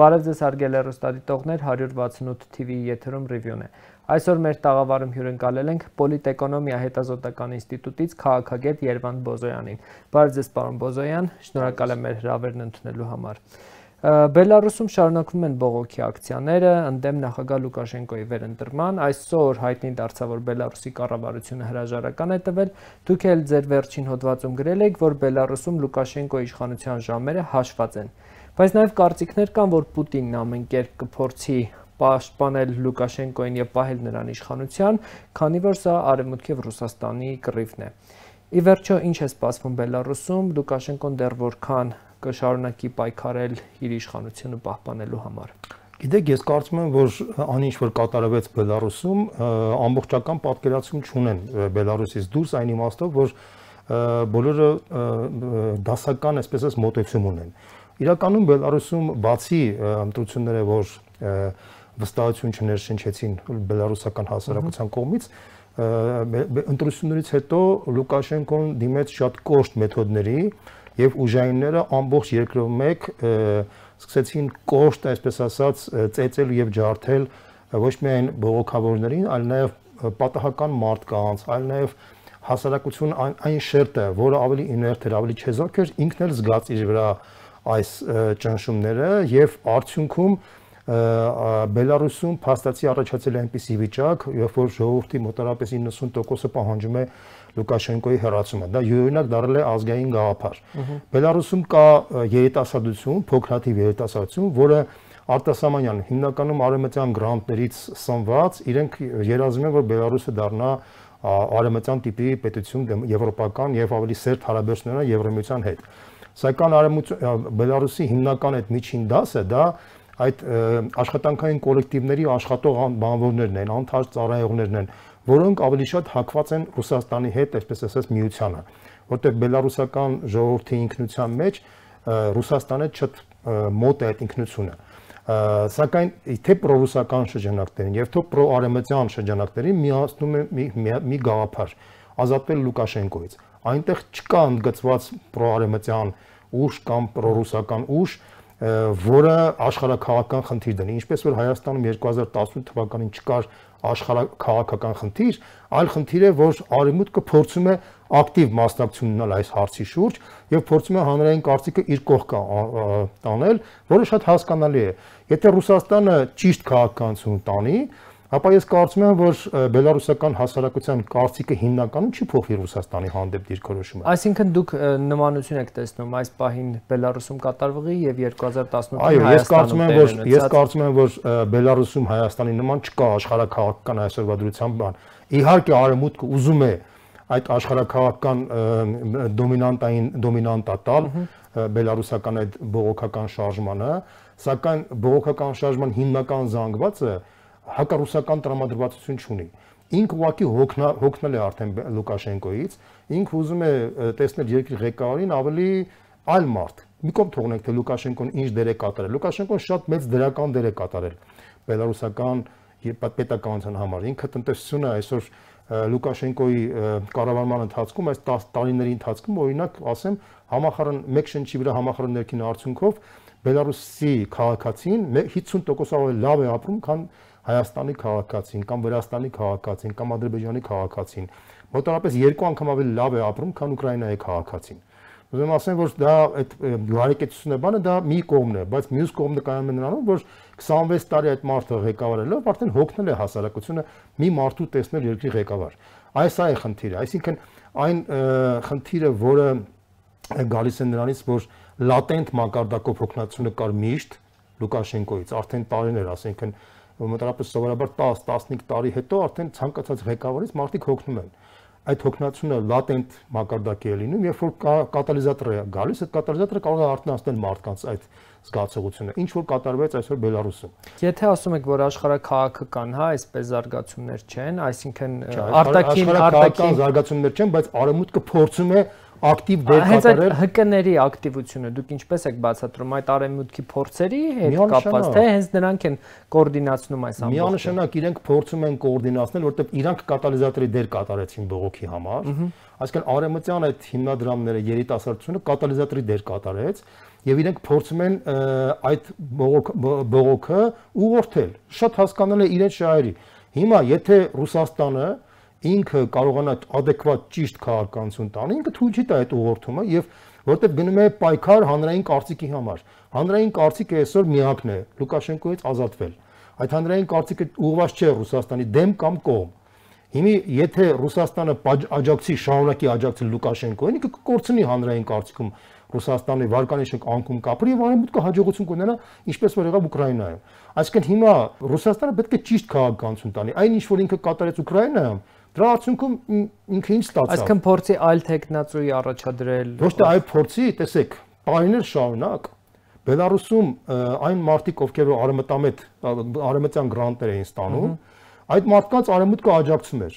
Բարև ձեզ հարգելի հեռուստադիտողներ 168 TV-ի եթերում ռիվյուն է։ Այսօր մեր տաղավարում հյուրընկալել ենք Պոլիտեկոնոմիա հետազոտական ինստիտուտից քաղաքագետ Երվանդ Բոզոյանին։ Բարև ձեզ պարոն Բոզոյան, շնորհակալ եմ մեր հրավերն ընդունելու համար։ Բելարուսում շարունակվում են բողոքի ակցիաները ընդդեմ նախագահ Լուկաշենկոյի վերընտրման։ Այսօր հայտնի դարձավ, որ Բելարուսի կառավարությունը հրաժարական է տվել։ Դուք էլ ձեր վերջին հոդվածում գրել եք, որ Բելարուսում Լուկաշենկոյի իշխանության ժամերը հաշված են։ Ա, Բայց նաև կարծիքներ կան, որ Պուտինն ամենքերբ կփորձի պաշտպանել Լուկաշենկոին եւ պահել նրան իշխանության, քանի որ սա արևմուտքի եւ Ռուսաստանի կռիվն է։ Ի վերջո ինչ է սպասվում Բելարուսում, Լուկաշենկոն դեռ որքան կշարունակի պայքարել իր իշխանությունը պահպանելու համար։ Գիտեք, ես կարծում եմ, որ այն ինչ որ կատարվեց Բելարուսում, ամբողջական պատկերացում չունեն Բելարուսից դուրս այն իմաստով, որ բոլորը դասական այսպես էս մոտեցում ունեն։ Իրականում Բելարուսում բացի ընտրությունները, որ վստահություն չներշնչեցին բելարուսական հասարակության կողմից, ընտրություններից հետո Լուկաշենկոն դիմեց շատ կոշտ մեթոդների եւ ուժայինները ամբողջ երկրով մեկ սկսեցին կոշտ, այսպես ասած, ծեծել եւ ջարդել ոչ միայն բողոքավորներին, այլ նաեւ պատահական մարդկանց, այլ նաեւ հասարակություն այն, այն շերտը, որը ավելի իներտ էր, ավելի չեզոք էր, ինքն էլ զգաց իր վրա այս ճնշումները եւ արդյունքում Բելարուսում փաստացի առաջացել է այնպիսի վիճակ, երբ որ ժողովրդի մոտարապես 90%-ը պահանջում է Լուկաշենկոյի հեռացումը։ Դա յուրօրինակ դարձել է ազգային գաղափար։ Բելարուսում կա երիտասարդություն, փոքրաթիվ երիտասարդություն, որը արտասահմանյան հիմնականում արևմտյան գրանտներից սնված իրենք երազում են որ Բելարուսը դառնա արևմտյան տիպի պետություն եվրոպական եւ ավելի սերտ հարաբերությունները եվրոմիության հետ։ եվ Սակայն արևմտյան Բելարուսի հիմնական այդ միջին դասը դա այդ աշխատանքային կոլեկտիվների աշխատող բանվորներն են, անթարց ծառայողներն են, որոնք ավելի շատ հակված են Ռուսաստանի հետ, այսպես ասած, միությանը, որտեղ բելարուսական ժողովրդի ինքնության մեջ Ռուսաստանը չտ մոտ է այդ ինքնությունը սակայն թե պրոռուսական շրջանակներին եւ թե պրոարեմտյան շրջանակներին միացնում է մի, մի, մի գաղափար ազատվել Լուկաշենկոից այնտեղ չկա ընդգծված պրոարեմտյան ուժ կամ պրոռուսական ուժ, որը աշխարհակաղակական խնդիր դնի, ինչպես որ Հայաստանում 2018 թվականին չկար աշխարհակաղակական խնդիր, այլ խնդիր է, որ արևմուտքը փորձում է ակտիվ մասնակցություն ունենալ այս հարցի շուրջ եւ փորձում է հանրային կարծիքը իր կողքը տանել, որը շատ հասկանալի է։ Եթե Ռուսաստանը ճիշտ քաղաքականություն տանի, ապա ես կարծում եմ, որ բելարուսական հասարակության կարծիքը հիմնականում չի փոխվի Ռուսաստանի հանդեպ դիրքորոշումը։ Այսինքն դուք նմանություն եք տեսնում այս պահին Բելարուսում կատարվողի եւ 2018-ին Հայաստանում։ Այո, ես կարծում եմ, որ ես կարծում եմ, որ Բելարուսում Հայաստանի նման չկա աշխարհակաղակական այսօրվա դրության բան։ Իհարկե արևմուտքը ուզում է այդ աշխարհակաղակական դոմինանտային դոմինանտա տալ բելարուսական այդ բողոքական շարժմանը, սակայն բողոքական շարժման հիմնական զանգվածը հակառուսական տրամադրվածություն չունի։ Ինք ուղակի հոգնա, հոգնել է արդեն Լուկաշենկոից, ինք ուզում է տեսնել երկրի ղեկավարին ավելի այլ մարդ։ Մի կողմ թողնենք թե Լուկաշենկոն ինչ դեր է կատարել։ Լուկաշենկոն շատ մեծ դրական դեր է կատարել բելարուսական պետականության համար։ Ինքը տնտեսությունը այսօր Լուկաշենկոյի կառավարման ընթացքում այս 10 տարիների ընթացքում օրինակ ասեմ համախառն մեկ շնչի վրա համախառն ներքին արդյունքով Բելարուսի քաղաքացին 50% ավելի լավ է ապրում, քան Հայաստանի քաղաքացին կամ Վրաստանի քաղաքացին կամ Ադրբեջանի քաղաքացին մոտավորապես երկու անգամ ավելի լավ է ապրում, քան Ուկրաինայի քաղաքացին։ Ուզում եմ ասեմ, որ դա այդ յուրաքանչյուրը բանը դա մի կողմն է, բայց մյուս կողմը կայանում է նրանում, որ 26 տարի այդ մարդը ղեկավարելով արդեն հոգնել է հասարակությունը մի մարդու տեսնել երկրի ղեկավար։ Այս այն խնդիրը, այսինքն այն խնդիրը, որը գալիս է նրանից, որ լատենտ մակարդակով հոգնածությունը կար միշտ Լուկաշենկոից, արդեն տարիներ, ասենքն մոտավորապես սովորաբար 10-15 տարի հետո արդեն ցանկացած ղեկավարից մարդիկ հոգնում են այդ հոգնածությունը լատենտ մակարդակի է լինում, երբ որ կա, կատալիզատորը է գալիս, այդ կատալիզատորը կարող է արտնասնել մարդկանց այդ զգացողությունը, ինչ որ կատարվեց այսօր Բելարուսում։ Եթե ասում եք, որ աշխարհակահաղքը կան, հա, այսպես զարգացումներ չեն, այսինքն արտաքին արտաքին զարգացումներ չեն, բայց արևմուտքը փորձում է ակտիվ դեր կատարել։ Հենց ՀԿ-ների ակտիվությունը դուք ինչպես եք բացատրում այդ արեմուտքի փորձերի հետ կապված, թե հենց նրանք են կոորդինացնում այս ամբողջը։ Միանշանակ իրենք փորձում են կոորդինացնել, որովհետև իրենք կատալիզատորի դեր կատարեցին բողոքի համար։ Այսինքն արեմտյան այդ հիմնադրամները երիտասարդությունը կատալիզատորի դեր կատարեց եւ իրենք փորձում են այդ բողոքը ուղղորդել։ Շատ հասկանալի իրենց շահերի։ Հիմա եթե Ռուսաստանը ինքը կարողանա adekvat ճիշտ քաղաքականություն տան, ինքը թույլ չի տա այդ ուղղորդումը եւ որտեղ գնում է պայքար հանրային կարծիքի համար։ Հանրային կարծիքը այսօր միակն է Լուկաշենկոյից ազատվել։ Այդ հանրային կարծիքը ուղղված չէ Ռուսաստանի դեմ կամ կողմ։ Հիմի եթե Ռուսաստանը աջակցի շարունակի աջակցել Լուկաշենկոին, ինքը կկորցնի հանրային կարծիքում Ռուսաստանի վարկանիշիկ անկում կապրի եւ արևմուտքը հաջողություն կունենա, ինչպես որ եղավ Ուկրաինայում։ Այսինքն հիմա Ռուսաստանը պետք է ճիշտ քաղաքականություն տանի։ Այն ինչ որ ինքը կատարեց Ուկրաինայում, Դրա արդյունքում ինքը ինչ ստացավ։ Այսինքն փորձի այլ տեխնացուի առաջադրել։ Ոչ թե այլ փորձի, տեսեք, տարիներ շարունակ Բելարուսում այն մարդիկ, ովքեր արմատամետ արմատյան գրանտներ էին ստանում, այդ մարդկանց արմուտքը աջակցում էր։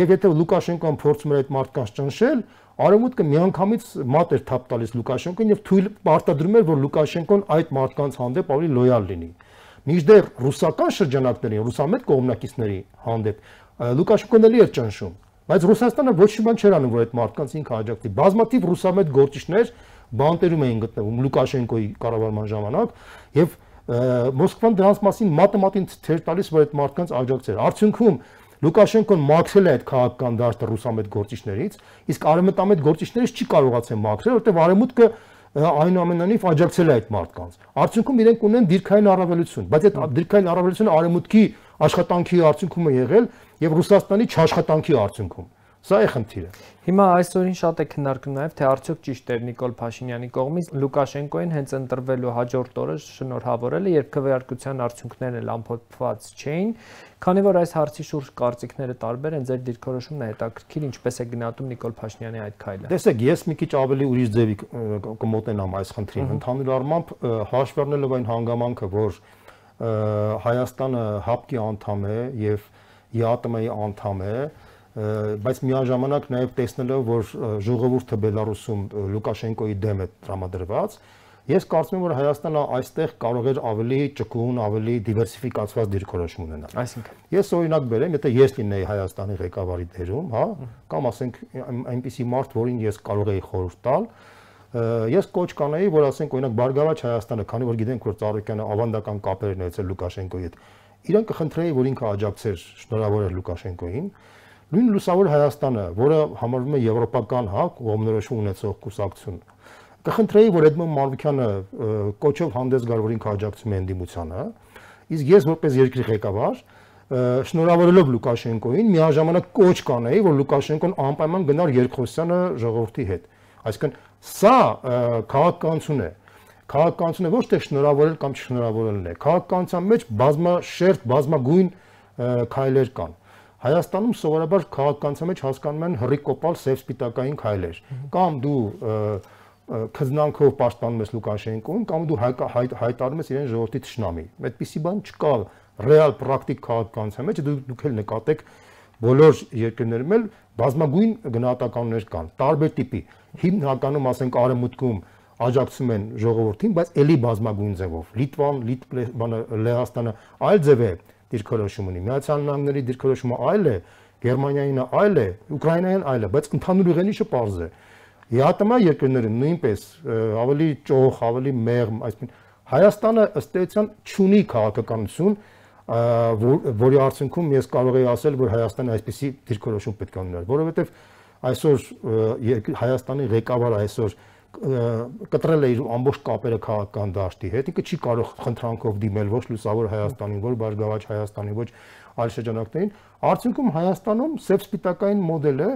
Եվ եթե Լուկաշենկոն փորձում էր այդ մարդկանց ճնշել, արմուտքը միանգամից մատ էր թափ տալիս Լուկաշենկոն եւ թույլ արտադրում էր, որ Լուկաշենկոն այդ մարդկանց հանդեպ ավելի լոյալ լինի։ Մինչդեռ ռուսական շրջանակների, ռուսամետ կողմնակիցների հանդեպ Լուկա Շուկոնելի էր ճնշում, բայց Ռուսաստանը ոչ մի բան չէր անում, որ այդ մարդկանց ինքը աջակցի։ Բազմաթիվ ռուսամետ գործիչներ բանտերում էին գտնվում Լուկաշենկոյի կառավարման ժամանակ եւ Մոսկվան դրանց մասին մատեմատին թեր տալիս, որ այդ մարդկանց աջակցեր։ Արդյունքում Լուկաշենկոն մաքրել է այդ քաղաքական դաշտը ռուսամետ գործիչներից, իսկ արևմտամետ գործիչներից չի կարողացել մաքրել, որտեղ արևմուտքը այնուամենայնիվ աջակցել է այդ մարդկանց։ Արդյունքում իրենք ունեն դիրքային առավելություն, բայց այդ դիրքային առավելությունը արևմուտքի աշխատանքի արդյունքում է եղել եւ Ռուսաստանի չաշխատանքի արդյունքում։ Սա է խնդիրը։ Հիմա այսօրին շատ է քննարկվում նաև թե արդյոք ճիշտ էր Նիկոլ Փաշինյանի կողմից Լուկաշենկոին հենց ընտրվելու հաջորդ օրը շնորհավորելը, երբ քվեարկության արդյունքներն էլ ամփոփված չէին, քանի որ այս հարցի շուրջ կարծիքները տարբեր են, ձեր դիրքորոշումն է հետաքրքիր, ինչպես է գնահատում Նիկոլ Փաշինյանի այդ քայլը։ Տեսեք, ես մի քիչ ավելի ուրիշ ձևի կմոտենամ այս խնդրին։ Ընդհանուր առմամբ հաշվառնելով այն հանգամանքը, որ Հայաստանը ՀԱՊԿ-ի անդամ է եւ ԵԱՏՄ-ի անդամ է, բայց միաժամանակ նաեւ տեսնելով, որ ժողովուրդը Բելարուսում Լուկաշենկոյի դեմ է տրամադրված, ես կարծում եմ, որ Հայաստանը այստեղ կարող էր ավելի ճկուն, ավելի դիվերսիֆիկացված դիրքորոշում ունենալ։ Այսինքն, ես օրինակ բերեմ, եթե ես լինեի Հայաստանի ղեկավարի դերում, հա, կամ ասենք այնպիսի մարդ, որին ես կարող էի խորհուրդ տալ, Ես կոչ կանեի, որ ասենք օրինակ Բարգավաճ Հայաստանը, քանի որ գիտենք, որ Ծառուկյանը ավանդական կապեր ունեցել Լուկաշենկոյի հետ, իրեն կխնդրեի, որ ինքը աջակցեր, շնորհավորեր Լուկաշենկոյին։ Նույն լուսավոր Հայաստանը, որը համարվում է եվրոպական, հա, կողմնորոշում ունեցող կուսակցություն, կխնդրեի, որ Էդմոն Մարվիկյանը կոչով հանդես գար, որ ինքը աջակցում է ընդդիմությանը։ Իսկ ես որպես երկրի ղեկավար, շնորհավորելով Լուկաշենկոյին, միաժամանակ կոչ կանեի, որ Լուկաշենկոն անպայման գնար երկխոսյանը ժողովրդի հետ։ Այսինքն Սա քաղաքականություն է։ Քաղաքականությունը ոչ թե շնորհավորել կամ չշնորհավորելն է։ Քաղաքականության մեջ բազմաշերտ, բազմագույն քայլեր կան։ Հայաստանում սովորաբար քաղաքականության մեջ հասկանում են հռիկոպալ սև սպիտակային քայլեր։ Կամ դու քզնանքով պաշտպանում ես Լուկաշենկոն, կամ դու հայտարարում ես իրեն ժողովրդի ճշնամի։ Այդպիսի բան չկա ռեալ պրակտիկ քաղաքականության մեջ, դուք էլ նկատեք բոլոր երկրներում էլ բազմագույն գնահատականներ կան, տարբեր տիպի հիմնականում ասենք արևմուտքում աջակցում են ժողովրդին, բայց ելի բազմագույն ձևով։ Լիտվան, Լիտվանը, Լեհաստանը այլ ձև է դիրքորոշում ունի։ Միացյալ Նահանգների դիրքորոշումը այլ է, Գերմանիայինը այլ է, Ուկրաինայինը այլ է, բայց ընդհանուր ուղենիշը պարզ է։ ԵԱՏՄ երկրները նույնպես ավելի ճոխ, ավելի մեղմ, այսինքն Հայաստանը ըստ էության չունի քաղաքականություն, որ, որի արդյունքում ես կարող եի ասել, որ Հայաստանը այսպիսի դիրքորոշում պետք է ունենար, որովհետև որ այսօր Հայաստանի ղեկավարը այսօր կտրել է իր ամբողջ կապերը քաղաքական դաշտի հետ, ինքը չի կարող խնդրանքով դիմել ոչ լուսավոր Հայաստանին, ոչ բարգավաճ Հայաստանին, ոչ այլ շրջանակներին։ Արդյունքում Հայաստանում սև սպիտակային մոդելը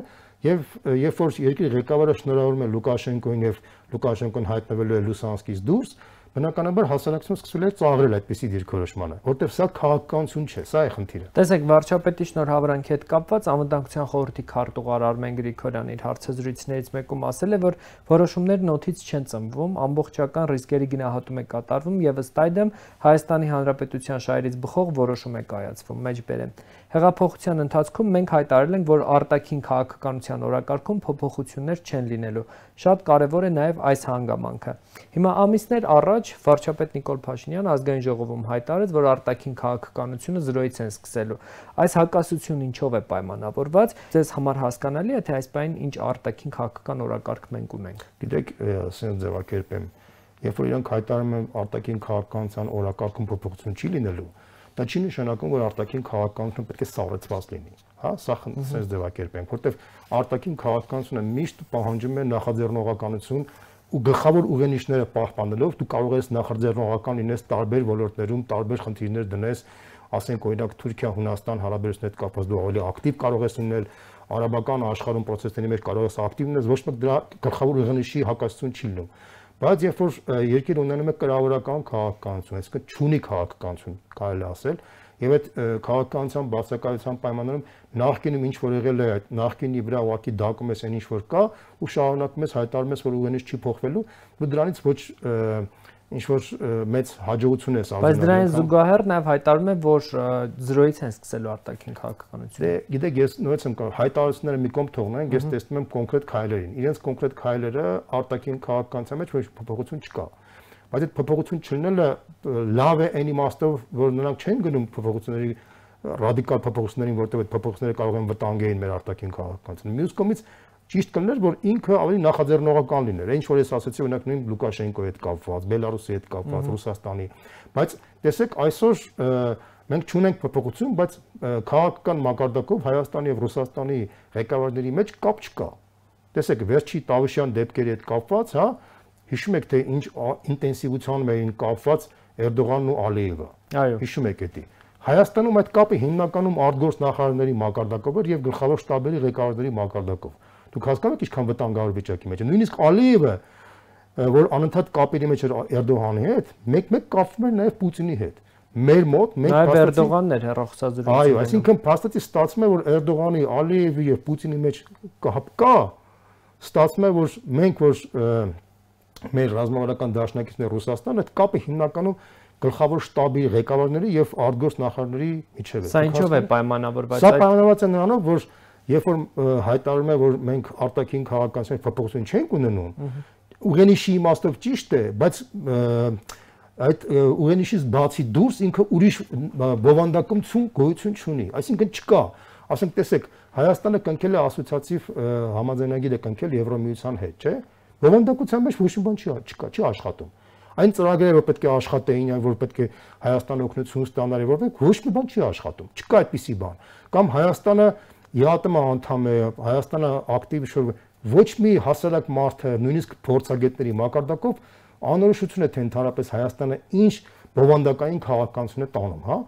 եւ երբ որ երկրի ղեկավարը շնորհավորում է Լուկաշենկոին եւ Լուկաշենկոն հայտնվելու է Լուսանսկից դուրս, բնականաբար հասարակությունը սկսել է ծաղրել այդպիսի դիրքորոշմանը, որտեղ սա քաղաքականություն չէ, սա է խնդիրը։ Տեսեք, վարչապետի շնորհավորանքի հետ կապված անվտանգության խորհրդի քարտուղար Արմեն Գրիգորյանը իր հարցազրույցներից մեկում ասել է, որ որոշումներն օթից չեն ծնվում, ամբողջական ռիսկերի գնահատում է կատարվում եւ ըստ այդմ Հայաստանի Հանրապետության շահերից բխող որոշում է կայացվում մեջբերեն։ Հեղափոխության ընթացքում մենք հայտարարել ենք, որ արտաքին քաղաքականության օրակարգում փոփոխություններ չեն լինելու։ Շատ կարևոր է նաեւ այս հանգամանքը։ Հիմա ամիսներ առաջ առաջ վարչապետ Նիկոլ Փաշինյանը ազգային ժողովում հայտարարեց, որ արտաքին քաղաքականությունը զրոյից են սկսելու։ Այս հակասությունը ինչով է պայմանավորված։ Ձեզ համար հասկանալի է, թե այս պայն ինչ արտաքին քաղաքական օրակարգ մենք ունենք։ Գիտեք, ասենք ձևակերպեմ, երբ որ իրենք հայտարարում են արտաքին քաղաքականության օրակարգում փոփոխություն չի լինելու, դա չի նշանակում, որ արտաքին քաղաքականությունը պետք է սառեցված լինի, հա, սա sense ձևակերպենք, որովհետև արտաքին քաղաքականությունը միշտ պահանջում է նախաձեռնողականություն ու գլխավոր ուղենիշները պահպանելով դու կարող ես նախաձեռնողական լինես տարբեր ոլորտներում, տարբեր խնդիրներ դնես, ասենք օրինակ Թուրքիա-Հունաստան հարաբերությունների հետ կապված դու ավելի ակտիվ կարող ես լինել, արաբական աշխարհում process-ների մեջ կարող ես ակտիվ լինել, ոչ մոտ դրա գլխավոր ուղենիշի հակասություն չի լինում։ Բայց երբ որ երկիրը ունենում է կրավորական քաղաքականություն, այսինքն չունի քաղաքականություն, կարելի ասել, եւ այդ քաղաքականության բացակայության պայմաններում նախկինում ինչ որ եղել է այդ նախկինի վրա ուղակի դակում ես այն ինչ որ կա ու շարունակում ես հայտարարում ես որ ուղենից չի փոխվելու ու դրանից ոչ ինչ որ մեծ հաջողություն է սա։ Բայց դրան զուգահեռ նաև հայտարարում է, որ զրոյից են սկսելու արտաքին քաղաքականությունը։ Դե գիտեք, ես նույնպես եմ հայտարարությունները մի կողմ թողնենք, ես տեսնում եմ կոնկրետ քայլերին։ Իրենց կոնկրետ քայլերը արտաքին քաղաքականության մեջ ոչ փոփոխություն չկա։ Բայց այդ փոփոխություն չլինելը լավ է այն իմաստով, որ նրանք չեն գնում փոփոխությունների ռադիկալ փոփոխություններին, որտեղ այդ փոփոխությունները կարող են վտանգեին մեր արտաքին քաղաքականությունը։ Մյուս կողմից ճիշտ կլներ, որ ինքը ավելի նախաձեռնողական լիներ։ Ինչ որ ես ասացի, օրինակ նույն Լուկաշենկոյի հետ կապված, Բելարուսի հետ կապված, Ռուսաստանի, բայց տեսեք այսօր մենք չունենք փոփոխություն, բայց քաղաքական մակարդակով Հայաստանի եւ Ռուսաստանի ղեկավարների մեջ կապ չկա։ Տեսեք, վերջի Տավուշյան դեպքերի հետ կապված, հա, հիշում եք թե ինչ ինտենսիվությամբ էին կապված Էրդողանն ու Ալիևը։ Այո։ Հիշում եք դա։ Հայաստանում այդ կապը հիմնականում արտգործնախարարների մակարդակով էր եւ գլխավոր շտաբերի ղեկավարների մակարդակով։ Դուք հասկանու՞եք ինչքան վտանգավոր վիճակի մեջ է։ Նույնիսկ Ալիևը, որ անընդհատ կապերի մեջ էր Էրդողանի հետ, մեկ-մեկ կապվում էր նաեւ Պուտինի հետ։ Մեր մոտ մեկ փաստացի Էրդողանն էր հերոսազրույցը։ Այո, այսինքն փաստացի ստացվում է, որ Էրդողանի, Ալիևի եւ Պուտինի մեջ կապ կա, ստացվում է, որ մենք որ մեր ռազմավարական դաշնակիցներ Ռուսաստանը այդ կապը հիմնականում գլխավոր շտաբի ղեկավարների եւ արտգործնախարարների միջև է։ Սա ինչով է պայմանավորված։ Սա պայմանավորված է նրանով, որ երբ որ հայտարարում է, որ մենք արտաքին քաղաքացիական փոփոխություն չենք ունենում, ուղենիշի իմաստով ճիշտ է, բայց այդ ուղենիշից բացի դուրս ինքը ուրիշ բովանդակում գոյություն չունի, այսինքն չկա։ Ասենք տեսեք, Հայաստանը կնքել է ասոցիատիվ համաձայնագիր է կնքել Եվրոմիության հետ, չէ՞։ Բովանդակության մեջ ոչ մի բան չի չկա, չի աշխատում։ Այն ծրագրերը, որ պետք է աշխատեին, այն որ պետք է Հայաստանը օգնություն ստանար, որ պետք ոչ մի բան չի աշխատում։ Չկա այդպիսի բան։ Կամ Հայաստանը ԵԱՏՄ անդամ է, Հայաստանը ակտիվ շոր ոչ մի հասարակ մարդը, նույնիսկ փորձագետների մակարդակով անորոշություն է թե ընդհանրապես Հայաստանը ինչ բովանդակային քաղաքականություն է տանում, հա։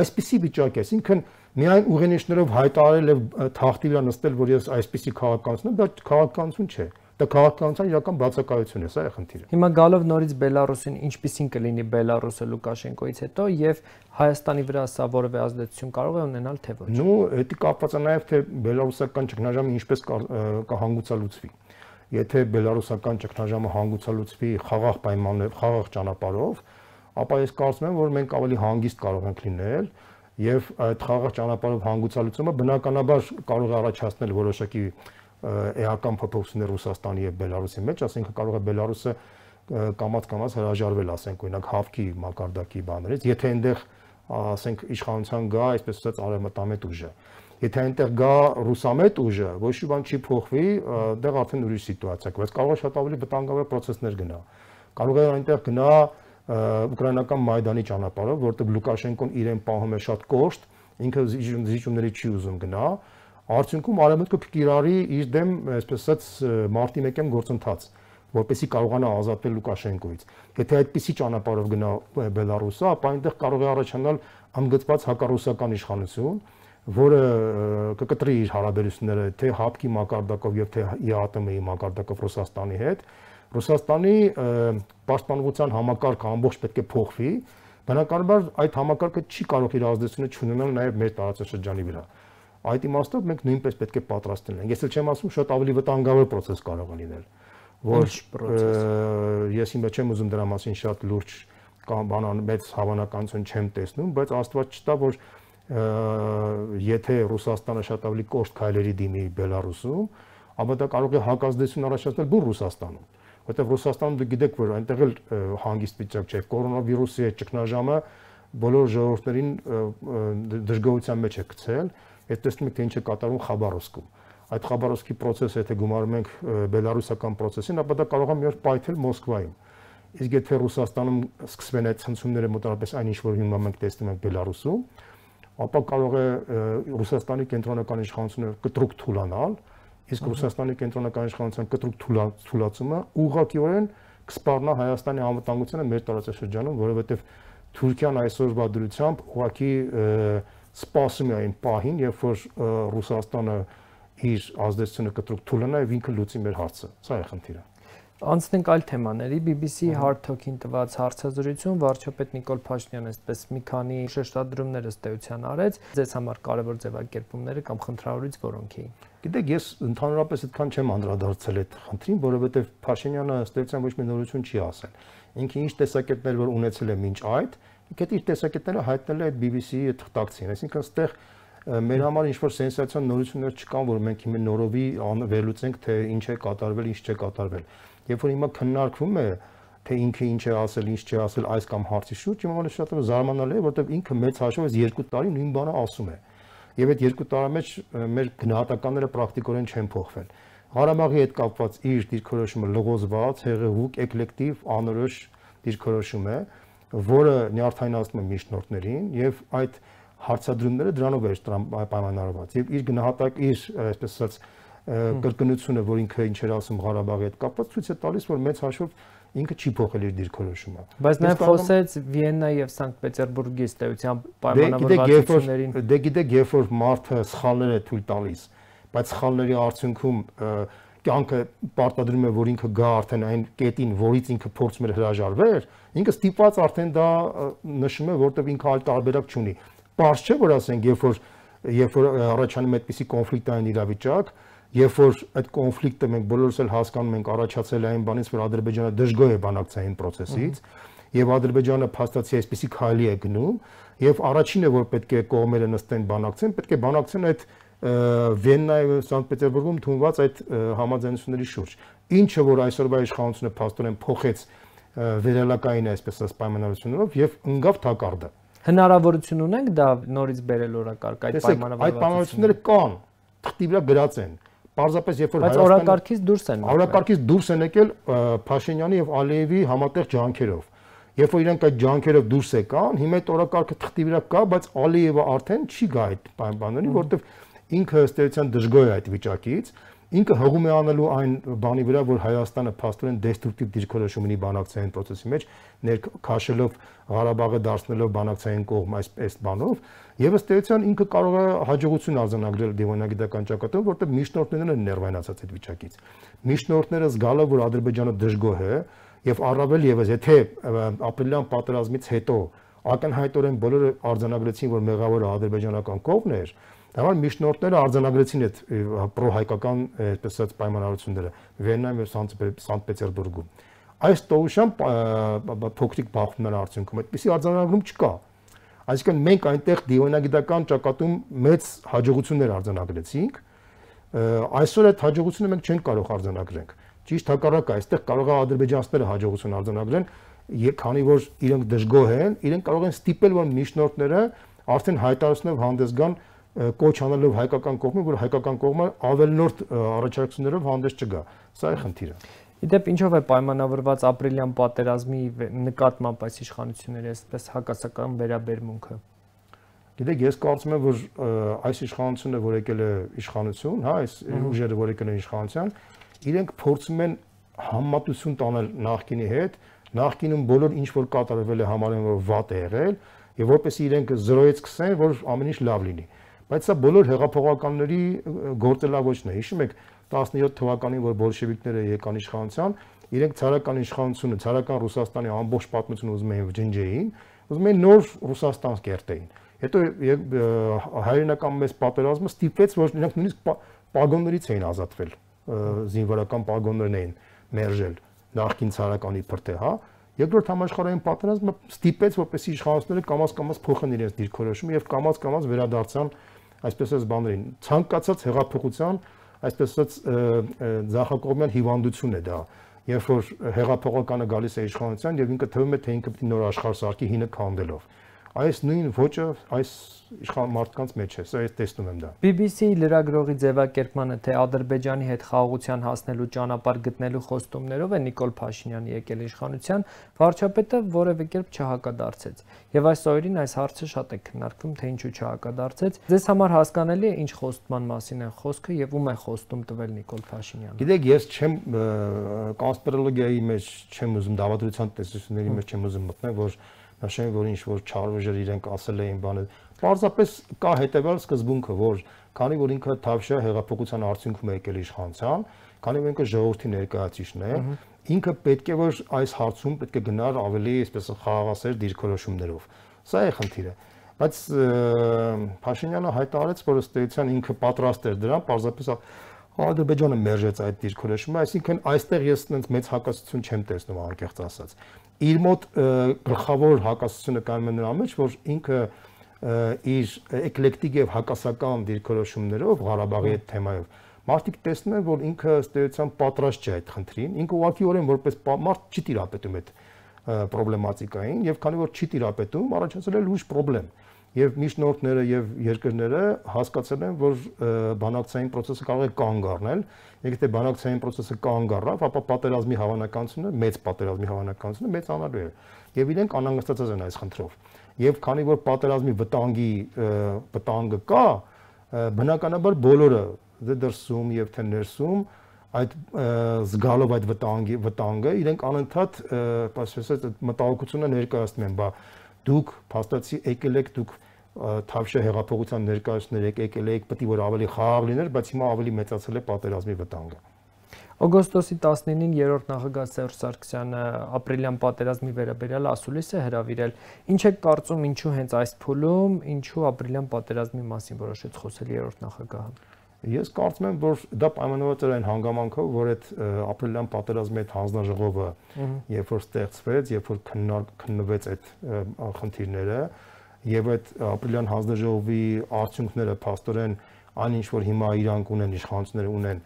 Այսպիսի վիճակ է, այսինքն միայն ուղենիշներով հայտարարել եւ թախտի վրա նստել, որ ես այսպիսի քաղաքականություն եմ, դա քաղաքականություն չէ։ Դա քաղաքականության իրական բացակայություն է, սա է խնդիրը։ Հիմա գալով նորից Բելարուսին, ինչպիսին կլինի Բելարուսը Լուկաշենկոից հետո եւ Հայաստանի վրա սա որևէ ազդեցություն կարող է ունենալ թե ոչ։ Ну, դա կապված է նաեւ թե բելարուսական ճգնաժամը ինչպես կհանգուցալուծվի։ Եթե բելարուսական ճգնաժամը հանգուցալուծվի խաղաղ պայմաններով, խաղաղ ճանապարհով, ապա ես կարծում եմ, որ մենք ավելի հանգիստ կարող ենք լինել եւ այդ խաղաղ ճանապարհով հանգուցալուծումը բնականաբար կարող է առաջացնել որոշակի որ էական փոփոխություններ Ռուսաստանի եւ Բելարուսի մեջ, ասենք կարող է Բելարուսը կամած-կամած հրաժարվել, ասենք օրինակ հավքի մակարդակի բաներից, եթե այնտեղ ասենք իշխանության գա, այսպես ասած արևմտամետ ուժը։ Եթե այնտեղ գա ռուսամետ ուժը, ոչ մի բան չի փոխվի, դեռ արդեն ուրիշ սիտուացիա կա, բայց կարող է շատ ավելի վտանգավոր process-ներ գնա։ Կարող է այնտեղ գնա ուկրաինական մայդանի ճանապարհով, որտեղ Լուկաշենկոն իրեն պահում է շատ կոշտ, ինքը զիջումների չի ուզում գնա, Արդյունքում արևմուտքը կիրառի իր դեմ, այսպես ասած, մարտի 1-ին գործընթաց, որպեսի կարողանա ազատվել Լուկաշենկոից։ Եթե այդպիսի ճանապարհով գնա Բելարուսը, ապա այնտեղ կարող է առաջանալ անգծված հակառուսական իշխանություն, որը կկտրի իր հարաբերությունները թե հապկի մակարդակով եւ թե ԵԱՏՄ-ի մակարդակով Ռուսաստանի հետ։ Ռուսաստանի պաշտպանության համակարգը ամբողջ պետք է փոխվի։ Բնականաբար այդ համակարգը չի կարող իր ազդեցությունը չունենալ նաեւ մեր տարածաշրջանի վրա։ Այդ իմաստով մենք նույնպես պետք է պատրաստ լինենք։ Ես էլ չեմ ասում շատ ավելի վտանգավոր process կարող է լինել, որ process։ Ես իմը չեմ ուզում դրա մասին շատ լուրջ կամ բանան մեծ հավանականություն չեմ տեսնում, բայց Աստված չտա, որ եթե Ռուսաստանը շատ ավելի կոշտ քայլերի դիմի Բելարուսում, ապա դա կարող է հակազդեցություն առաջացնել բուն Ռուսաստանում, որտեղ Ռուսաստանը դու գիտեք, որ այնտեղ էլ հանգիստ վիճակ չէ, կորոնավիրուսի հետ ճգնաժամը բոլոր ժողովրդներին դժգոհության մեջ է գցել, Եթե տեսնում եք թե ինչ է կատարվում Խաբարովսկում, այդ Խաբարովսկի process-ը եթե գումարում ենք բելարուսական process-ին, ապա դա կարող է մի օր պայթել Մոսկվայում։ Իսկ եթե Ռուսաստանում սկսվեն այդ ցնցումները մոտավորապես այն ինչ որ հիմա մենք տեսնում ենք Բելարուսում, ապա կարող է Ռուսաստանի կենտրոնական իշխանությունը կտրուկ թուլանալ, իսկ Ռուսաստանի կենտրոնական իշխանության կտրուկ թուլացումը ուղղակիորեն կսպառնա Հայաստանի անվտանգությանը մեր տարածաշրջանում, որովհետև Թուրքիան այսօր բադրությամբ ուղղակի և, սպասում է այն պահին, երբ որ Ռուսաստանը իր ազդեցությունը կտրուկ թուլանա եւ ինքը լուծի մեր հարցը։ Սա է խնդիրը։ Անցնենք այլ թեմաների։ BBC Hard Talk-ին տված հարցազրույցում վարչապետ Նիկոլ Փաշինյանը այսպես մի քանի շեշտադրումներ ըստեյության արեց։ Ձեզ համար կարևոր ձևակերպումները կամ խնդրահարույց որոնք էին։ Գիտեք, ես ընդհանրապես այդքան չեմ անդրադարձել այդ խնդրին, որովհետև Փաշինյանը ըստեյության ոչ մի նորություն չի ասել։ Ինքը ինչ տեսակետներ որ ունեցել է մինչ այդ, Գետի տեսակետները հայտնել է այդ BBC-ի այդ թղթակցին, այսինքն այստեղ մեր համար ինչ որ սենսացիոն նորություններ չկան, որ մենք հիմա նորովի վերլուծենք, թե ինչ է կատարվել, ինչ չէ կատարվել։ Երբ որ հիմա քննարկվում է թե ինքը ինչ է ասել, ինչ չի ասել այս կամ հարցի շուրջ, իմ համար շատ զարմանալի է, որովհետև ինքը մեծ հաշվով 2 տարի նույն բանը ասում է։ Եվ այդ 2 տարի մեջ մեր գնահատականները պրակտիկորեն չեն փոխվել։ Ղարաբաղի հետ կապված իր դիրքորոշումը լղոզված, հեղեղուկ, էկլեկտիվ, անորոշ դիրքորոշում է։ դիրքորոշում է որը նյարդայնացնում է միջնորդներին եւ այդ հարցադրումները դրանով էր պայմանավորված եւ իր գնահատակ իր այսպես ասած կրկնությունը որ ինքը ինչ էր ասում Ղարաբաղի հետ կապված ցույց է տալիս որ մեծ հաշվով ինքը չի փոխել իր դիրքորոշումը բայց նաև խոսեց Վիեննայի եւ Սանկտ Պետերբուրգի ստեյության դե պայմանավորվածություններին դե գիտեք երբ որ մարդը սխալներ է թույլ տալիս բայց սխալների արդյունքում և, կյանքը պարտադրում է, որ ինքը գա արդեն այն կետին, որից ինքը փորձում է հրաժարվել, ինքը ստիպված արդեն դա նշում է, որտեղ ինքը այլ տարբերակ չունի։ Պարզ չէ, որ ասենք, երբ որ երբ որ առաջանում է այդպիսի կոնֆլիկտային իրավիճակ, երբ որ այդ կոնֆլիկտը մենք բոլորս էլ հասկանում ենք առաջացել այն բանից, որ Ադրբեջանը դժգոհ է բանակցային process-ից, եւ Ադրբեջանը փաստացի այսպիսի քայլի է գնում, եւ առաջինը որ պետք է կողմերը նստեն բանակցեն, պետք է բանակցեն այդ Վիեննայի եւ Սանկտ Պետերբուրգում թունված այդ համաձայնությունների շուրջ։ Ինչը որ այսօրվա իշխանությունը փաստորեն փոխեց վերելակային այսպես ասած պայմանավորություններով եւ ընկավ թակարդը։ Հնարավորություն ունենք դա նորից բերել օրակարգ այդ պայմանավորվածությունը։ Այդ պայմանավորությունները կան, թղթի վրա գրած են։ Պարզապես երբ որ Հայաստանը Բայց օրակարգից դուրս են։ Օրակարգից դուրս են եկել Փաշինյանի եւ Ալիևի համատեղ ջանքերով։ Երբ որ իրենք այդ ջանքերով դուրս եկան, հիմա այդ օրակարգը թղթի վրա կա, բայց Ալիևը արդեն չի գա այդ պայմաններին, որովհետեւ ինքը ըստ էության դժգոհ է այդ վիճակից, ինքը հղում է անելու այն բանի վրա, որ Հայաստանը փաստորեն դեստրուկտիվ դիրքորոշում ունի բանակցային process-ի մեջ, ներքաշելով Ղարաբաղը դարձնելով բանակցային կողմ այս այս բանով, եւ ըստ էության ինքը կարող է հաջողություն արձանագրել դիվանագիտական ճակատում, որտեղ միջնորդներն են ներվայնացած այդ վիճակից։ Միջնորդները զգալով, որ Ադրբեջանը դժգոհ է, եւ առավել եւս, եթե ապրիլյան պատերազմից հետո ակնհայտորեն բոլորը արձանագրեցին, որ մեղավորը ադրբեջանական կողմն էր, ա, Դա համար միջնորդները արձանագրեցին այդ պրոհայկական, այսպես ասած, պայմանավորությունները Վիեննայում եւ Սանտ Պետերբուրգում։ Այս տողությամբ փոքրիկ բախումներ արդյունքում այդպիսի արձանագրում չկա։ Այսինքն մենք այնտեղ դիվանագիտական ճակատում մեծ հաջողություններ արձանագրեցինք։ Այսօր այդ հաջողությունը մենք չենք կարող արձանագրենք։ Ճիշտ հակառակը, այստեղ կարող է ադրբեջանցիները հաջողություն արձանագրեն, քանի որ իրենք դժգոհ են, իրենք կարող են ստիպել որ միջնորդները արդեն հայտարարությունով հանդես գան կոչ անելով հայկական կողմը, որ հայկական կողմը ավելնորդ առաջարկություններով հանդես չգա։ Սա է խնդիրը։ Իդեպ ինչով է պայմանավորված ապրիլյան պատերազմի նկատմամբ այս իշխանությունների այսպես հակասական վերաբերմունքը։ Գիտեք, ես կարծում եմ, որ այս իշխանությունը, որ եկել է իշխանություն, հա, այս ուժերը, որ եկել են իշխանության, իրենք փորձում են համապատասխան տանել նախկինի հետ, նախկինում բոլոր ինչ որ կատարվել է համարեն որ վատ է եղել, եւ որպեսզի իրենք 0-ից սկսեն, որ ամեն ինչ լավ լինի։ Ա Բայց սա բոլոր հեղափոխականների գործելագոճն է։ Հիշում եք 17 թվականին, որ բոլշևիկները եկան իշխանության, իրենք ցարական իշխանությունը, ցարական Ռուսաստանի ամբողջ պատմությունը ուզում էին վճնջեին, ուզում էին նոր Ռուսաստան կերտեին։ Հետո հայրենական մեծ պատերազմը ստիպեց, որ իրենք նույնիսկ պագոններից էին ազատվել, զինվորական պագոններն էին մերժել նախքին ցարականի փրտե, հա։ Երկրորդ համաշխարհային պատերազմը ստիպեց, որպեսզի իշխանությունները կամաց-կամաց փոխեն իրենց դիրքորոշումը եւ կամաց-կամաց վերադարձան կամաց այսպես ասած բաներին ցանկացած հեղափոխության այսպես ասած ցախակողմյան հիվանդություն է դա երբ որ հեղափոխականը գալիս է իշխանության եւ ինքը թվում է թե ինքը պետք է նոր աշխարհ սարքի հինը քանդելով այս նույն ոճը այս իշխան մարդկանց մեջ է, սա ես տեսնում եմ դա։ BBC-ի լրագրողի ձևակերպմանը թե Ադրբեջանի հետ խաղաղության հասնելու ճանապարհ գտնելու խոստումներով է Նիկոլ Փաշինյանը եկել իշխանության, վարչապետը որևէ կերպ չհակադարձեց։ Եվ այս օրերին այս հարցը շատ է քննարկվում, թե ինչու չհակադարձեց։ Ձեզ համար հասկանալի է ինչ խոստման մասին է խոսքը եւ ում է խոստում տվել Նիկոլ Փաշինյանը։ Գիտեք, ես չեմ կոնսպիրոլոգիայի մեջ չեմ ուզում, դավադրության տեսությունների մեջ չեմ ուզում մտնել, որ նշենք որ ինչ որ չարվժեր իրենք ասել էին բաներ պարզապես կա հետեւյալ սկզբունքը որ քանի որ ինքը Թավշյա հեղափոխության արդյունքում է եկել իշխանության քանի որ ինքը ժողովրդի ներկայացիչն է ինքը պետք է որ այս հարցում պետք է գնար ավելի այսպես խաղաղասեր դիրքորոշումներով սա է խնդիրը բայց Փաշինյանը հայտարարեց որ ըստ էության ինքը պատրաստ էր դրան պարզապես Ադրբեջանը մերժեց այդ դիրքորոշումը, այսինքն այստեղ ես այնպես մեծ հակասություն չեմ տեսնում անկեղծ ասած իր մոտ գլխավոր հակասությունը կայանում է նրա մեջ, որ ինքը իր էկլեկտիկ եւ հակասական դիրքորոշումներով Ղարաբաղի այդ թեմայով մարդիկ տեսնում են, որ ինքը ստերությամբ պատրաստ չէ այդ խնդրին, ինքը ուղղակիորեն որպես մարդ չի տիրապետում այդ պրոբլեմատիկային եւ քանի որ չի տիրապետում, առաջացել է լուրջ խնդրեմ եւ միջնորդները եւ երկրները հասկացել են, որ բանակցային process-ը կարող է կանգ առնել։ Եթե բանակցային process-ը կանգ առավ, ապա պատերազմի հավանականությունը, մեծ պատերազմի հավանականությունը մեծ անալու է։ Եվ իրենք անհանգստացած են այս խնդրով։ Եվ քանի որ պատերազմի վտանգի վտանգը կա, բնականաբար բոլորը դե դրսում եւ թե ներսում այդ զգալով այդ վտանգի վտանգը իրենք անընդհատ այսպես այդ մտահոգությունը ներկայացնում են, բա դուք փաստացի եկել եք դուք Թավշյա հեղափոխության ներկայացուցիչներ եք եկել եք, պետք է որ ավելի խաղաղ լիներ, բայց հիմա ավելի մեծացել է պատերազմի վտանգը։ Օգոստոսի 19-ին երրորդ նախագահ Սերժ Սարգսյանը ապրիլյան պատերազմի վերաբերյալ ասուլիս է հրավիրել։ Ինչ է կարծում, ինչու հենց այս փուլում, ինչու ապրիլյան պատերազմի մասին որոշեց խոսել երրորդ նախագահը։ Ես կարծում եմ, որ դա պայմանավորված էր այն հանգամանքով, որ այդ ապրիլյան պատերազմի այդ հանձնաժողովը, երբ որ ստեղծվեց, երբ որ քննվեց այդ խնդիրները, եւ այդ ապրիլյան հանձնաժողովի արդյունքները փաստորեն այն ինչ որ հիմա իրանք ունեն իշխանությունները ունեն,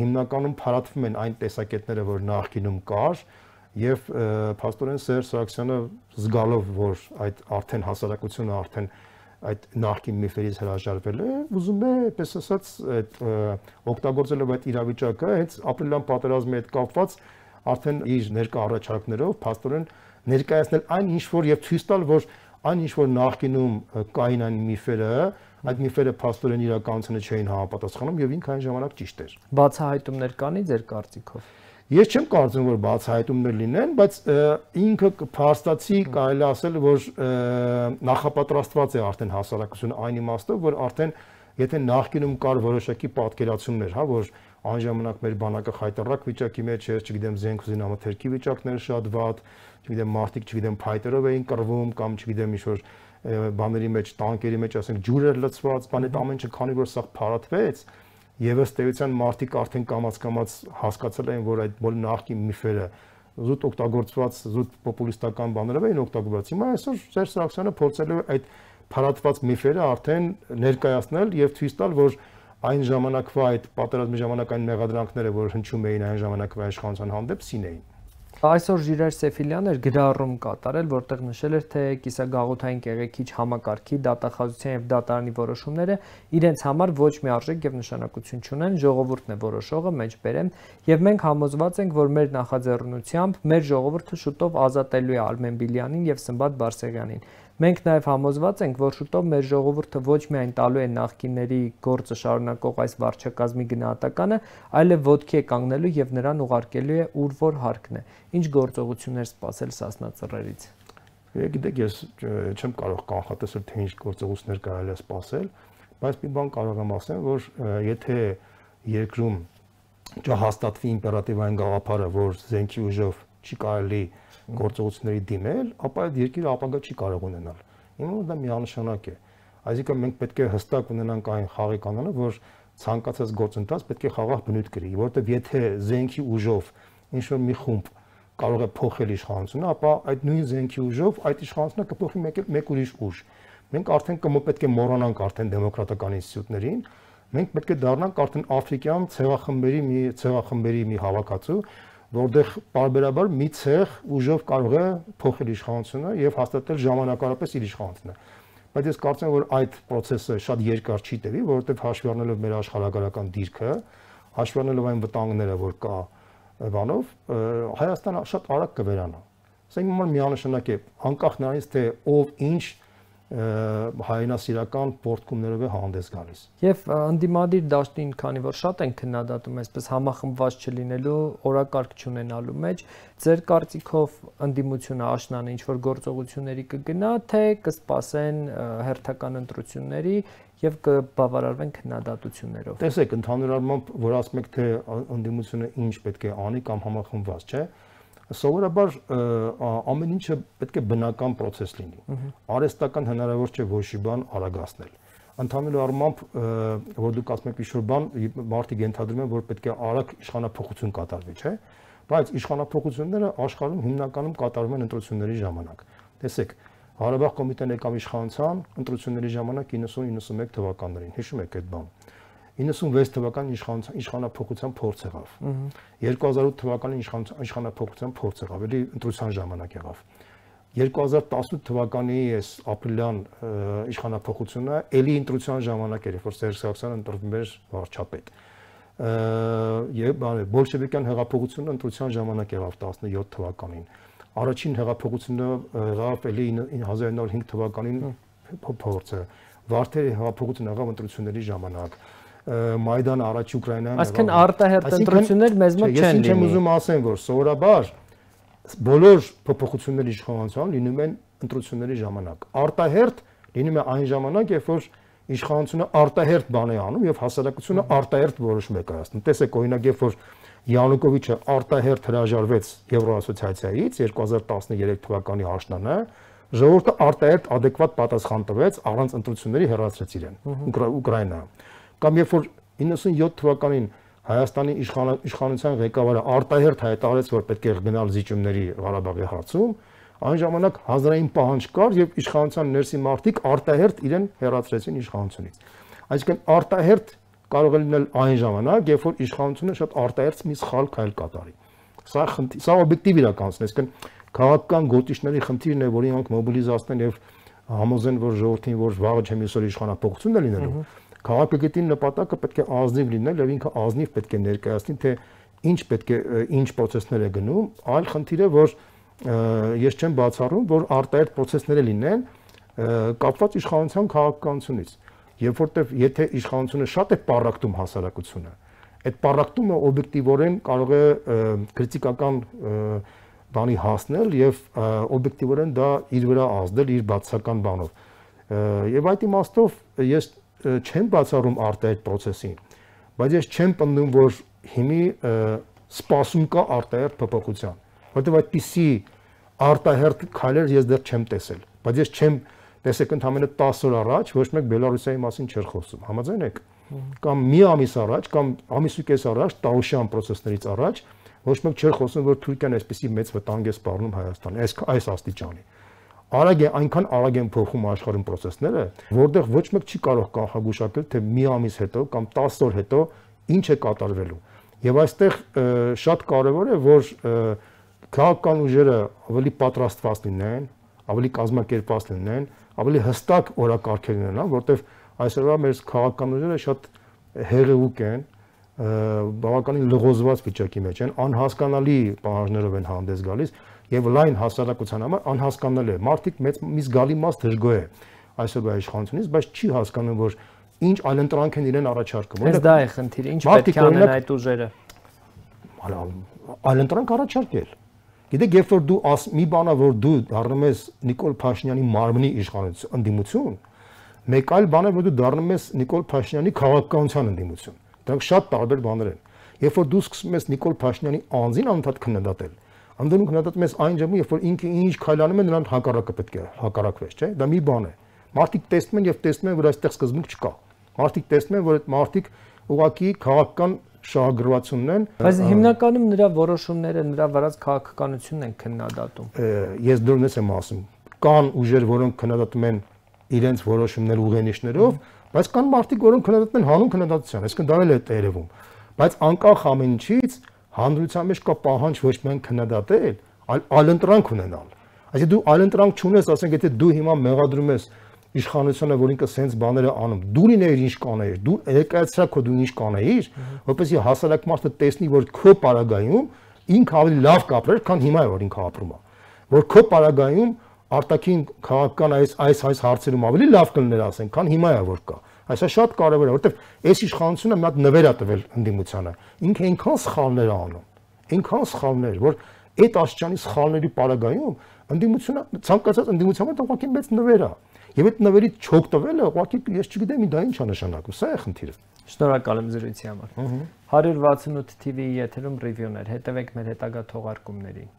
հիմնականում փարատվում են այն տեսակետները, որ նախկինում կար, եւ փաստորեն Սերժ Սարգսյանը զգալով, որ այդ արդեն հասարակությունը արդեն, արդեն այդ նախկին միֆերից հրաժարվել է, ուզում է, պես ասած, այդ օգտագործել է այդ իրավիճակը, հենց ապրիլյան պատերազմի հետ կապված արդեն իր ներկա առաջարկներով փաստորեն ներկայացնել այն ինչ որ եւ ցույց տալ, որ այն ինչ որ նախկինում կային այն միֆերը, այդ միֆերը փաստորեն իրականությունը չէին համապատասխանում եւ ինքան ժամանակ ճիշտ էր։ Բացահայտումներ կանի ձեր կարծիքով։ Ես չեմ կարծում, որ բացահայտումներ լինեն, բայց ինքը փարստացի կարելի ասել, որ նախապատրաստված է արդեն հասարակությունը այն իմաստով, որ արդեն եթե նախկինում կար որոշակի պատկերացումներ, հա, որ անժամանակ մեր բանակը խայտարակ վիճակի մեջ էր, չգիտեմ, զենքուզին ամաթերքի վիճակները շատ վատ, չգիտեմ, մարտիկ, չգիտեմ, փայտերով էին կռվում կամ չգidem ինչ որ բաների մեջ, տանկերի մեջ, ասենք, ջուրեր լցված, բան այդ ամենը քանի որ սա փարատվեց, եւ ըստ էության մարդիկ արդեն կամած-կամած հասկացել են, որ այդ բոլոր նախկին միֆերը զուտ օգտագործված զուտ պոպուլիստական բաներով էին օգտագործված։ Հիմա այսօր Սերժ Սարգսյանը փորձել է այդ փառատված միֆերը արդեն ներկայացնել եւ ցույց տալ, որ այն ժամանակվա այդ պատերազմի ժամանակային մեղադրանքները, որ հնչում էին այն ժամանակվա իշխանության հանդեպ, սին էին։ Այսօր Ժիրար Սեֆիլյանը գրառում կատարել, որտեղ նշել էր, թե կիսագաղութային կեղեքիչ համակարգի դատախազության եւ դատարանի որոշումները իրենց համար ոչ մի արժեք եւ նշանակություն չունեն, ժողովուրդն է որոշողը մեջբերեն եւ մենք համոզված ենք, որ մեր նախաձեռնությամբ մեր ժողովուրդը շուտով ազատելու է Արմեն Բիլյանին եւ Սմբատ Բարսեղյանին։ Մենք նաև համոզված ենք, որ շուտով մեր ժողովուրդը ոչ միայն տալու է նախկինների գործը շարունակող այս վարչակազմի գնահատականը, այլև ոտքի է կանգնելու եւ նրան ուղարկելու է ուր որ հարկն է։ Ինչ գործողություններ սպասել Սասնա ծռերից։ Գիտեք, ես չեմ կարող կանխատեսել, թե ինչ գործողություններ կարելի է սպասել, բայց մի բան կարող եմ ասել, որ եթե երկրում չհաստատվի իմպերատիվային գաղափարը, որ զենքի ուժով չի կարելի գործողությունների դիմել, ապա այդ երկիրը ապագա չի կարող ունենալ։ Իմ ու դա միանշանակ է։ Այսինքն մենք պետք է հստակ ունենանք այն խաղի կանոնը, որ ցանկացած գործընթաց պետք է խաղաղ բնույթ գրի, որովհետև եթե զենքի ուժով ինչ որ մի խումբ կարող է փոխել իշխանությունը, ապա այդ նույն զենքի ուժով այդ իշխանությունը կփոխի մեկ մեկ ուրիշ ուժ։ Մենք արդեն կմո պետք է մոռանանք արդեն դեմոկրատական ինստիտուտներին, մենք պետք է դառնանք արդեն աֆրիկյան ցեղախմբերի մի ցեղախմբերի մի հավաքածու, որտեղ բարբերաբար մի ցեղ ուժով կարող է փոխել իշխանությունը եւ հաստատել ժամանակարապես իր իշխանությունը։ Բայց ես կարծեմ, որ այդ process-ը շատ երկար չի տևի, որովհետեւ հաշվի առնելով մեր աշխարհագրական դիրքը, հաշվի առնելով այն վտանգները, որ կա բանով, Հայաստանը շատ արագ կվերանա։ Սա իմ համար միանշանակ է, անկախ նրանից թե ով ինչ հայրենասիրական պորտկումներով է հանդես գալիս։ Եվ անդիմադիր դաշտին, քանի որ շատ են քննադատում այսպես համախմբված չլինելու, օրակարգ չունենալու մեջ, ձեր կարծիքով անդիմությունը աշնանը ինչ որ գործողությունների կգնա, թե կսպասեն հերթական ընտրությունների եւ կբավարարվեն քննադատություններով։ Տեսեք, ընդհանուր առմամբ որասում եք թե անդիմությունը ինչ պետք է անի կամ համախմբված, չէ՞։ Սովորաբար ամեն ինչը պետք է բնական process լինի։ Արեստական հնարավոր չէ ոչ մի բան արագացնել։ Ընդհանուր առմամբ, որ դուք ասում եք ինչ-որ բան, մարդիկ ենթադրում են, որ պետք է արագ իշխանափոխություն կատարվի, չէ՞։ Բայց իշխանափոխությունները աշխարհում հիմնականում կատարվում են ընտրությունների ժամանակ։ Տեսեք, Հարաբաղ կոմիտեն եկավ իշխանության ընտրությունների ժամանակ 90-91 թվականներին։ Հիշում եք այդ բանը։ 96 թվականին իշխան իշխանապողության փորձ եղավ։ 2008 թվականին իշխան իշխանապողության փորձ եղավ, ավելի ընտրության ժամանակ եղավ։ 2018 թվականի էս ապրիլյան իշխանապողությունը ելի ընտրության ժամանակ էր, որ Սերժ Սարգսյանը ընտրվում էր վարչապետ։ Եվ բոլշևիկյան հեղափոխությունը ընտրության ժամանակ եղավ 17 թվականին։ Առաջին հեղափոխությունը եղավ ելի 1905 թվականին փորձը։ Վարդերի հեղափոխությունը եղավ ընտրությունների ժամանակ։ Մայդան առաջ Ուկրաինայում։ Այսինքն արտահերտ ընտրություններ մեզ մոտ չեն լինի։ Ես ինչ եմ ուզում ասեմ, որ սովորաբար բոլոր փոփոխությունների իշխանության լինում են ընտրությունների ժամանակ։ Արտահերտ լինում է այն ժամանակ, երբ որ իշխանությունը արտահերտ բան է անում եւ հասարակությունը արտահերտ որոշում է կայացնում։ Տեսեք, օրինակ, երբ որ Յանուկովիչը արտահերտ հրաժարվեց Եվրոասոցիացիայից 2013 թվականի աշնանը, ժողովուրդը արտահերտ adekvat պատասխան տվեց, առանց ընտրությունների հեռացրեց իրեն Ուկրաինա։ Ուկր, Կամ երբ որ 97 թվականին Հայաստանի իշխան, իշխանության ղեկավարը արտահերթ հայտարարեց, որ պետք է գնալ զիջումների Ղարաբաղի հարցում, այն ժամանակ հանրային պահանջ կար եւ իշխանության ներսի մարտիկ արտահերթ իրեն հերացրեցին իշխանությունից։ Այսինքն արտահերթ կարող է լինել այն ժամանակ, երբ որ իշխանությունը շատ արտահերթ մի սխալ քայլ կատարի։ Սա խնդի, սա օբյեկտիվ իրականություն է, այսինքն քաղաքական գործիչների խնդիրն է, որ իրանք մոբիլիզացնեն եւ համոզեն, որ ժողովրդին որ վաղը չեմ իսօր իշխանապողություն է լինելու։ Ահա Քաղաքագետի նպատակը պետք է ազնիվ լինել եւ ինքը ազնիվ պետք է ներկայացնի թե ինչ պետք է ինչ process-ներ է գնում, այլ խնդիրը որ ես չեմ բացառում, որ արտահերտ process-ները լինեն կապված իշխանության քաղաքականությունից։ Եվ որտեվ եթե իշխանությունը շատ է պարակտում հասարակությունը, այդ պարակտումը օբյեկտիվորեն կարող է քրիտիկական բանի հասնել եւ օբյեկտիվորեն դա իր վրա ազդել իր բացական բանով։ Եվ այդ իմաստով ես չեմ բացառում արտե այդ process-ին, բայց ես չեմ պնդում, որ հիմի սպասում կա արտահերթ փոփոխության, որտեղ այդպիսի արտահերթ քայլեր ես դեռ չեմ տեսել, բայց ես չեմ տեսեք ընդամենը 10 օր առաջ ոչ մեկ Բելարուսիայի մասին չէր խոսում, համաձայն եք։ Կամ մի ամիս առաջ կամ ամիսի կես առաջ Տաուշյան process-ներից առաջ ոչ մեկ չէր խոսում, որ Թուրքիան այսպեսի մեծ վտանգ է սպառնում Հայաստանին, այս այս աստիճանի արագ է այնքան արագ են փոխում աշխարհում process-ները, որտեղ ոչ մեկ չի կարող կանխագուշակել, թե մի ամիս հետո կամ 10 օր հետո ինչ է կատարվելու։ Եվ այստեղ շատ կարևոր է, որ քաղաքական ուժերը ավելի պատրաստված լինեն, ավելի կազմակերպված լինեն, ավելի հստակ օրակարգեր ունենան, որտեղ այսօրվա մեր քաղաքական ուժերը շատ հեղեղուկ են, բավականին լղոզված վիճակի մեջ են, անհասկանալի պահանջներով են հանդես գալիս, եւ լայն հասարակության համար անհասկանալի է։ Մարդիկ մեծ մի զգալի մաս դժգոհ է այսօրվա իշխանությունից, բայց չի հասկանում, որ ինչ այլընտրանք են իրեն առաջարկում։ Այս դա է խնդիրը, ինչ պետք է անեն այդ ուժերը։ Այլընտրանք առաջարկել։ Գիտեք, երբ որ դու աս մի բանա որ դու դառնում ես Նիկոլ Փաշինյանի մարմնի իշխանություն, ընդդիմություն, մեկ այլ բան է որ դու դառնում ես Նիկոլ Փաշինյանի քաղաքականության ընդդիմություն։ Դրանք շատ տարբեր բաներ են։ Երբ որ դու սկսում ես Նիկոլ Փաշինյանի անձին անդադար քննադատել, Անդրունք նատած մեզ այն ժամը, երբ որ ինքը ինչ քայլանում է, նրան հակառակը պետք է հակառակվես, չէ՞։ Դա մի բան է։ Մարդիկ տեսնում են եւ տեսնում են, որ այստեղ սկզբունք չկա։ Մարդիկ տեսնում են, որ այդ մարդիկ ուղակի քաղաքական շահագրգռվածությունն են։ Բայց հիմնականում նրա որոշումները, նրա վարած քաղաքականությունն են քննադատում։ Ես դուրնես եմ ասում։ Կան ուժեր, որոնք քննադատում են իրենց որոշումներ ուղենիշներով, բայց կան մարդիկ, որոնք քննադատում են հանուն քննադատության, այսինքն դա էլ է երևում։ Բայց անկախ ամեն ինչից Հանրության մեջ կա պահանջ ոչ միայն քննադատել, այլ ալընտրանք ունենալ։ Այսինքն դու ալընտրանք չունես, ասենք եթե դու հիմա մեղադրում ես իշխանությունը, որ ինքը սենց բաները անում, դու լինեիր ինչ կանեիր, դու ներկայացրա քո դու ինչ կանեիր, որպեսզի հասարակ մարդը տեսնի, որ քո պարագայում ինքը ավելի լավ կապրեր, քան հիմա է, որ ինքը ապրում է։ Որ քո պարագայում արտաքին քաղաքական այս այս այս հարցերում ավելի լավ կլներ, ասենք, քան հիմա է, որ կա։ Այսա շատ կարևոր է, որովհետև այս իշխանությունը մի հատ նվեր է տվել ընդդիմությանը։ Ինքը այնքան սխալներ է անում, այնքան սխալներ, որ այդ աշճանի սխալների պարագայում ընդդիմությունը ցանկացած ընդդիմության մոտ ուղղակի մեծ նվեր է։ Եվ այդ նվերի չօգտվելը ուղղակի ես չգիտեմ դա ինչ է նշանակում, սա է խնդիրը։ Շնորհակալ եմ զրույցի համար։ 168 TV-ի եթերում ռիվյուներ, հետևեք մեր հետագա թողարկումներին։